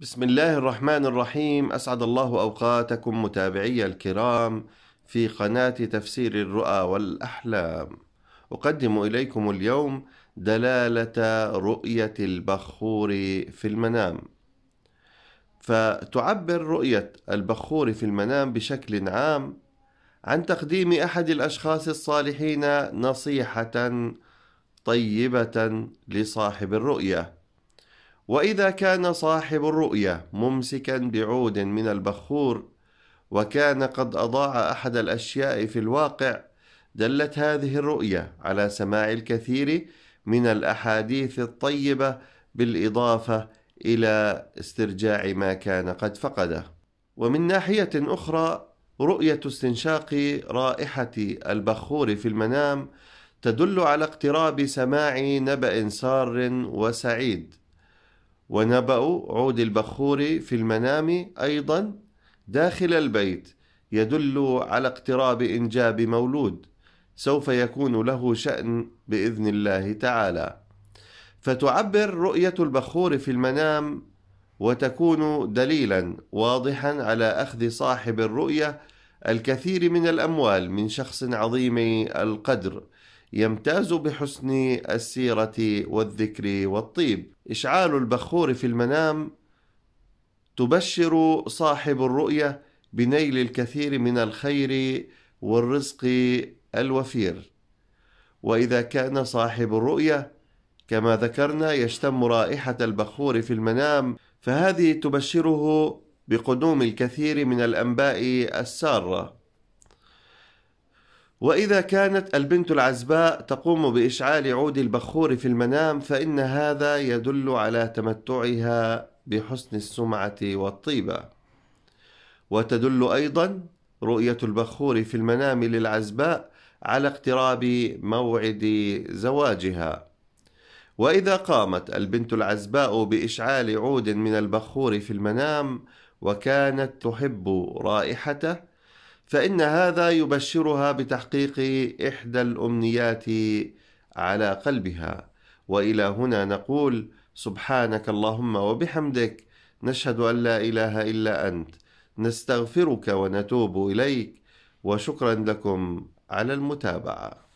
بسم الله الرحمن الرحيم أسعد الله أوقاتكم متابعي الكرام في قناة تفسير الرؤى والأحلام أقدم إليكم اليوم دلالة رؤية البخور في المنام فتعبر رؤية البخور في المنام بشكل عام عن تقديم أحد الأشخاص الصالحين نصيحة طيبة لصاحب الرؤية وإذا كان صاحب الرؤية ممسكا بعود من البخور وكان قد أضاع أحد الأشياء في الواقع دلت هذه الرؤية على سماع الكثير من الأحاديث الطيبة بالإضافة إلى استرجاع ما كان قد فقده ومن ناحية أخرى رؤية استنشاق رائحة البخور في المنام تدل على اقتراب سماع نبأ سار وسعيد ونبأ عود البخور في المنام أيضا داخل البيت يدل على اقتراب إنجاب مولود سوف يكون له شأن بإذن الله تعالى فتعبر رؤية البخور في المنام وتكون دليلا واضحا على أخذ صاحب الرؤية الكثير من الأموال من شخص عظيم القدر يمتاز بحسن السيرة والذكر والطيب إشعال البخور في المنام تبشر صاحب الرؤية بنيل الكثير من الخير والرزق الوفير وإذا كان صاحب الرؤية كما ذكرنا يشتم رائحة البخور في المنام فهذه تبشره بقدوم الكثير من الأنباء السارة وإذا كانت البنت العزباء تقوم بإشعال عود البخور في المنام فإن هذا يدل على تمتعها بحسن السمعة والطيبة وتدل أيضا رؤية البخور في المنام للعزباء على اقتراب موعد زواجها وإذا قامت البنت العزباء بإشعال عود من البخور في المنام وكانت تحب رائحته فإن هذا يبشرها بتحقيق إحدى الأمنيات على قلبها وإلى هنا نقول سبحانك اللهم وبحمدك نشهد أن لا إله إلا أنت نستغفرك ونتوب إليك وشكرا لكم على المتابعه